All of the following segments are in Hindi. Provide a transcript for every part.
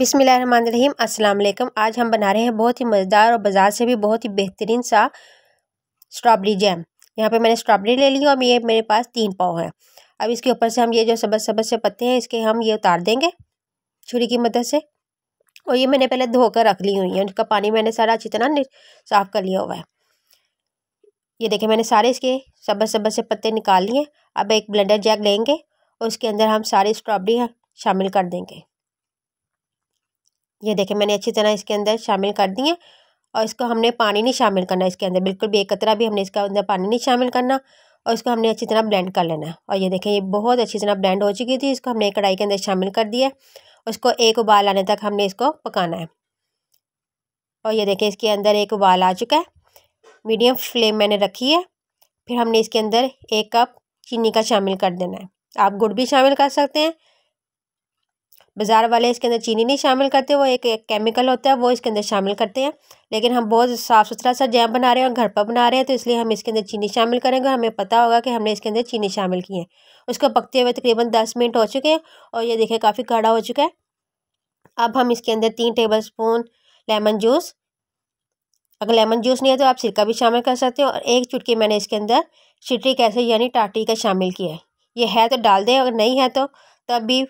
बिसमीम अस्सलाम आज हम बना रहे हैं बहुत ही मज़ेदार और बाज़ार से भी बहुत ही बेहतरीन सा स्ट्रॉबेरी जैम यहाँ पे मैंने स्ट्रॉबेरी ले ली और ये मेरे पास तीन पाव है अब इसके ऊपर से हम ये जो सबज सबज से पत्ते हैं इसके हम ये उतार देंगे छुरी की मदद से और ये मैंने पहले धोकर रख ली हुई है उसका पानी मैंने सारा अच्छी तरह साफ़ कर लिया हुआ है ये देखें मैंने सारे इसके सबज सबज से पत्ते निकाल लिए अब एक ब्लेंडर जैग लेंगे और उसके अंदर हम सारे स्ट्रॉबेरी शामिल कर देंगे ये देखें मैंने अच्छी तरह इसके अंदर शामिल कर दिए और इसको हमने पानी नहीं शामिल करना इसके अंदर बिल्कुल भी एक कतरा भी हमने इसका अंदर पानी नहीं शामिल करना और इसको हमने अच्छी तरह ब्लेंड कर लेना है और ये देखें ये बहुत अच्छी तरह ब्लेंड हो चुकी थी इसको हमने कढ़ाई के अंदर शामिल कर दिया उसको एक उबाल आने तक हमने इसको पकाना है और ये देखें इसके अंदर एक उबाल आ चुका है मीडियम फ्लेम मैंने रखी है फिर हमने इसके अंदर एक कप चीनी का शामिल कर देना है आप गुड़ भी शामिल कर सकते हैं बाज़ार वाले इसके अंदर चीनी नहीं शामिल करते वो एक, एक केमिकल होता है वो इसके अंदर शामिल करते हैं लेकिन हम बहुत साफ़ सुथरा सा जैम बना रहे हैं और घर पर बना रहे हैं तो इसलिए हम इसके अंदर चीनी शामिल करेंगे हमें पता होगा कि हमने इसके अंदर चीनी शामिल की है उसको पकते हुए तकरीबन दस मिनट हो चुके हैं और ये देखें काफ़ी गाढ़ा हो चुका है अब हम इसके अंदर तीन टेबल स्पून लेमन जूस अगर लेमन जूस नहीं है तो आप सिरका भी शामिल कर सकते हो और एक चुटकी मैंने इसके अंदर सिट्रिक एसिड यानी टाटी का शामिल किया है ये है तो डाल दें अगर नहीं है तो तब भी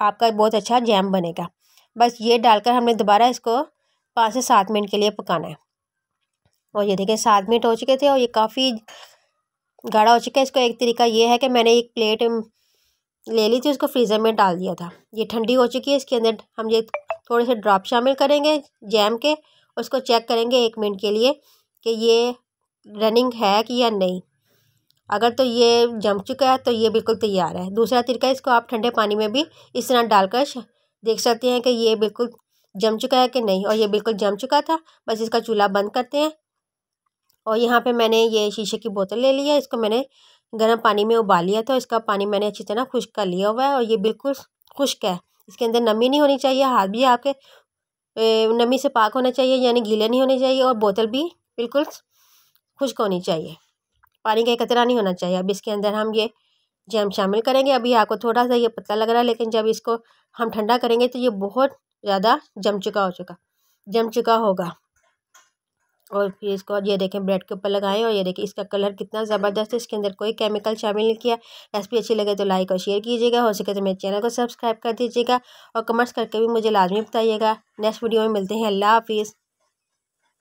आपका बहुत अच्छा जैम बनेगा बस ये डालकर हमने दोबारा इसको पाँच से सात मिनट के लिए पकाना है और ये देखें सात मिनट हो चुके थे और ये काफ़ी गाढ़ा हो चुका है इसका एक तरीका ये है कि मैंने एक प्लेट ले ली थी उसको फ्रीज़र में डाल दिया था ये ठंडी हो चुकी है इसके अंदर हम ये थोड़े से ड्रॉप शामिल करेंगे जैम के उसको चेक करेंगे एक मिनट के लिए कि ये रनिंग है कि या नहीं अगर तो ये जम चुका है तो ये बिल्कुल तैयार है दूसरा तरीका इसको आप ठंडे पानी में भी इस तरह डालकर देख सकते हैं कि ये बिल्कुल जम चुका है कि नहीं और ये बिल्कुल जम चुका था बस इसका चूल्हा बंद करते हैं और यहाँ पे मैंने ये शीशे की बोतल ले लिया इसको मैंने गर्म पानी में उबाल लिया था इसका पानी मैंने अच्छी तरह खुश्क कर लिया हुआ है और ये बिल्कुल खुश्क है इसके अंदर नमी नहीं होनी चाहिए हाथ भी आपके नमी से पाक होना चाहिए यानी गीले नहीं होने चाहिए और बोतल भी बिल्कुल खुश्क होनी चाहिए पानी का कतरा नहीं होना चाहिए अब इसके अंदर हम ये जैम शामिल करेंगे अभी आपको थोड़ा सा ये पतला लग रहा है लेकिन जब इसको हम ठंडा करेंगे तो ये बहुत ज़्यादा जम चुका हो चुका जम चुका होगा और फिर इसको ये देखें ब्रेड के ऊपर लगाएं और ये देखें इसका कलर कितना ज़बरदस्त है इसके अंदर कोई केमिकल शामिल नहीं किया रेसिपी अच्छी लगे तो लाइक और शेयर कीजिएगा हो सके तो मेरे चैनल को सब्सक्राइब कर दीजिएगा और कमेंट्स करके भी मुझे लाजमी बताइएगा नेक्स्ट वीडियो में मिलते हैं अल्लाह हाफिज़